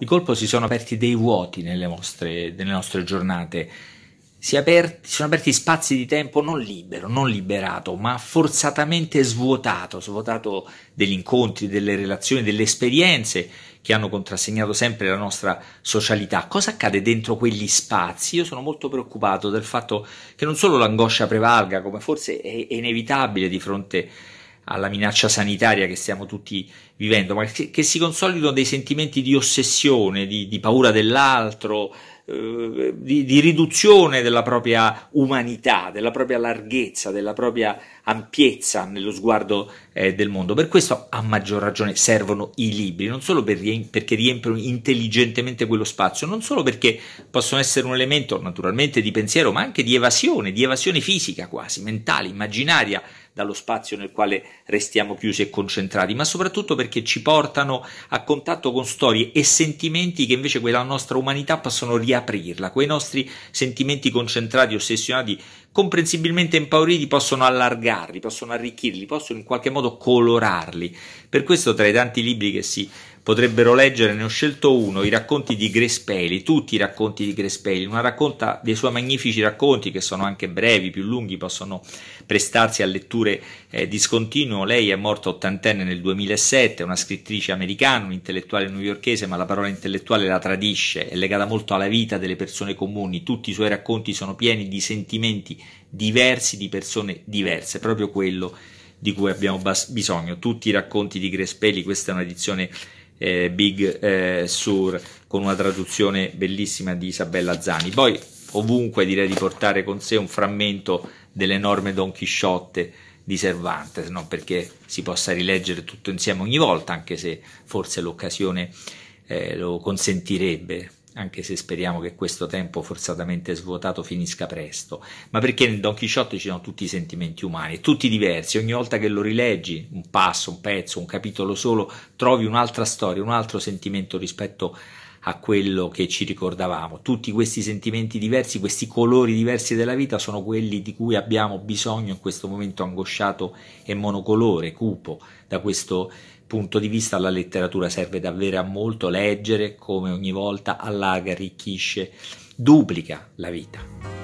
Di colpo si sono aperti dei vuoti nelle, vostre, nelle nostre giornate. Si, aperti, si, sono aperti spazi di tempo non libero, non liberato, ma forzatamente svuotato, svuotato degli incontri, delle relazioni, delle esperienze che hanno contrassegnato sempre la nostra socialità. Cosa accade dentro quegli spazi? Io sono molto preoccupato del fatto che non solo l'angoscia prevalga, come forse è inevitabile di fronte a alla minaccia sanitaria che stiamo tutti vivendo, ma che, che si consolidano dei sentimenti di ossessione, di, di paura dell'altro, eh, di, di riduzione della propria umanità, della propria larghezza, della propria ampiezza nello sguardo eh, del mondo. Per questo a maggior ragione servono i libri, non solo per riemp perché riempiono intelligentemente quello spazio, non solo perché possono essere un elemento naturalmente di pensiero, ma anche di evasione, di evasione fisica quasi, mentale, immaginaria, dallo spazio nel quale restiamo chiusi e concentrati, ma soprattutto perché ci portano a contatto con storie e sentimenti che invece quella nostra umanità possono riaprirla, quei nostri sentimenti concentrati, ossessionati comprensibilmente impauriti possono allargarli, possono arricchirli, possono in qualche modo colorarli. Per questo tra i tanti libri che si potrebbero leggere, ne ho scelto uno, i racconti di Grespelli, tutti i racconti di Grespelli, una racconta dei suoi magnifici racconti che sono anche brevi, più lunghi, possono prestarsi a letture eh, discontinue. Lei è morta ottantenne nel 2007, è una scrittrice americana, un intellettuale newyorchese, ma la parola intellettuale la tradisce, è legata molto alla vita delle persone comuni, tutti i suoi racconti sono pieni di sentimenti diversi di persone diverse, proprio quello di cui abbiamo bas- bisogno. Tutti i racconti di Grespelli, questa è un'edizione eh, Big eh, Sur con una traduzione bellissima di Isabella Zani. Poi ovunque direi di portare con sé un frammento dell'enorme Don Chisciotte di Cervantes, non perché si possa rileggere tutto insieme ogni volta, anche se forse l'occasione eh, lo consentirebbe, anche se speriamo che questo tempo forzatamente svuotato finisca presto, ma perché nel Don Quixote ci sono tutti i sentimenti umani, tutti diversi, ogni volta che lo rileggi, un passo, un pezzo, un capitolo solo, trovi un'altra storia, un altro sentimento rispetto a a quello che ci ricordavamo. Tutti questi sentimenti diversi, questi colori diversi della vita sono quelli di cui abbiamo bisogno in questo momento angosciato e monocolore, cupo. Da questo punto di vista la letteratura serve davvero a molto, leggere come ogni volta allarga, arricchisce, duplica la vita.